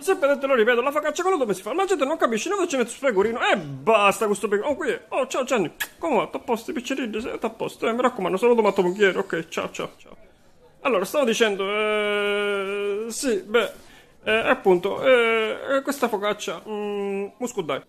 Sempre te lo ripeto, la focaccia con l'uomo si fa. La gente non capisce, noi ci metto sul pecorino e basta questo pecorino. Oh, qui è. Oh, ciao Gianni. Come va? T'ho posto i piccerini, sei a posto. Eh, mi raccomando, sono tomato mughiere. Ok, ciao, ciao, ciao. Allora, stavo dicendo, eh, sì, beh, eh, appunto, eh, eh questa focaccia, mm, dai.